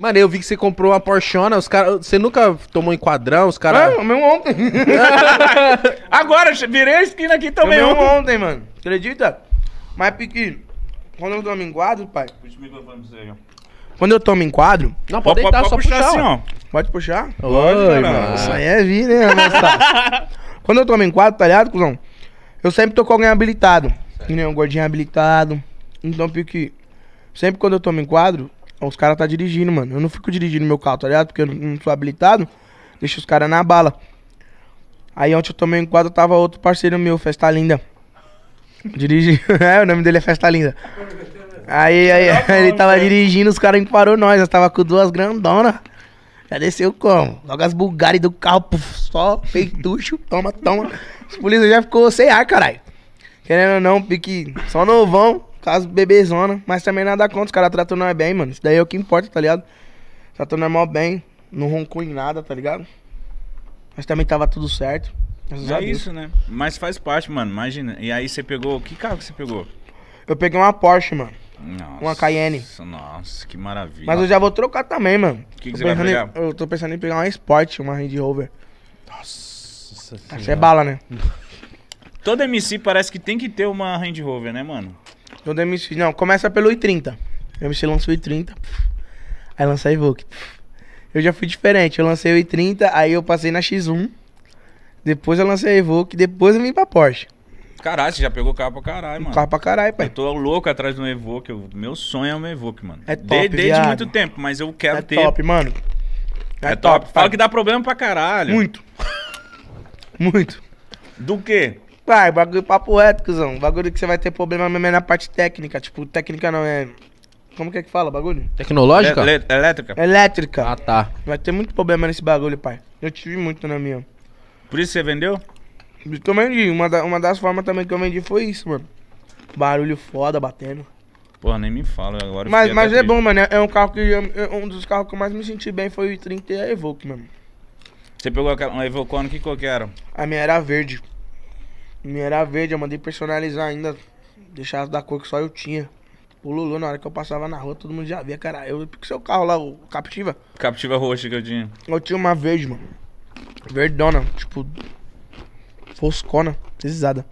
Mano, eu vi que você comprou uma porciona. os caras. Você nunca tomou em quadrão, os caras. Ah, meu ontem. Agora, virei a esquina aqui também um ontem, mano. Acredita? Mas, porque quando eu tomo em quadro, pai. Puxa o microfone pra você Quando eu tomo em quadro. Não, pode, pode pode, pode só assim, puxar. puxar assim, ó. Pode puxar? Lógico, mano. Isso aí é, é vida, né, nossa. quando eu tomo em quadro, tá ligado, cuzão? Eu sempre tô com alguém habilitado. Que nem um gordinho habilitado. Então, porque sempre quando eu tomo em quadro, os caras tá dirigindo, mano. Eu não fico dirigindo meu carro, tá ligado? Porque eu não sou habilitado. Deixa os caras na bala. Aí ontem eu tomei um quadro, tava outro parceiro meu, Festa Linda. Dirige. é, o nome dele é Festa Linda. Aí, aí, aí ele tava né? dirigindo, os caras parou nós. Nós tava com duas grandonas. Já desceu como? Logo as Bulgari do carro, puf, só peitucho, toma, toma. Os polícia já ficou sem ar, caralho. Querendo ou não, pique só novão, caso bebezona. Mas também nada contra, os caras tratam nós bem, mano. Isso daí é o que importa, tá ligado? Tratou nós mal bem, não roncou em nada, tá ligado? Mas também tava tudo certo. Graças é isso, né? Mas faz parte, mano. Imagina. E aí você pegou. Que carro que você pegou? Eu peguei uma Porsche, mano. Nossa, uma Cayenne. Nossa, que maravilha. Mas eu já vou trocar também, mano. O que, que você vai pegar? Em, eu tô pensando em pegar uma Sport, uma Range Rover. Nossa. Acho é bala, né? Todo MC parece que tem que ter uma Hand Rover, né, mano? Todo MC. Não, começa pelo i30. O MC lançou o i30. Aí lança a Evoque. Eu já fui diferente. Eu lancei o i30, aí eu passei na X1. Depois eu lancei a Evoque. Depois eu vim pra Porsche. Caralho, você já pegou carro pra caralho, mano. Carro pra caralho, pai. Eu tô louco atrás do Evoque. Eu... Meu sonho é um Evoque, mano. É top, De, Desde viado. muito tempo, mas eu quero é ter. É top, mano. É, é top. top. Fala que dá problema pra caralho. Muito. muito. Do quê? Pai, bagulho papo reto, cuzão. Bagulho que você vai ter problema mesmo é na parte técnica. Tipo, técnica não é. Como que é que fala bagulho? Tecnológica? É, é, elétrica. Elétrica. Ah, tá. Vai ter muito problema nesse bagulho, pai. Eu tive muito na minha. Por isso você vendeu? Eu vendi. Uma, da, uma das formas também que eu vendi foi isso, mano. Barulho foda batendo. Porra, nem me fala agora. Mas, mas é bom, mano. É, é um carro que. É um dos carros que eu mais me senti bem foi o 30 e a Evoque, mano. Você pegou a Evoque ano que qual que era? A minha era verde. Minha era verde, eu mandei personalizar ainda. Deixar da cor que só eu tinha. O Lulu, na hora que eu passava na rua, todo mundo já via, cara. Eu que seu carro lá, o Captiva. Captiva roxa que eu tinha. Eu tinha uma verde, mano. Verdona, tipo. Foscona, precisada.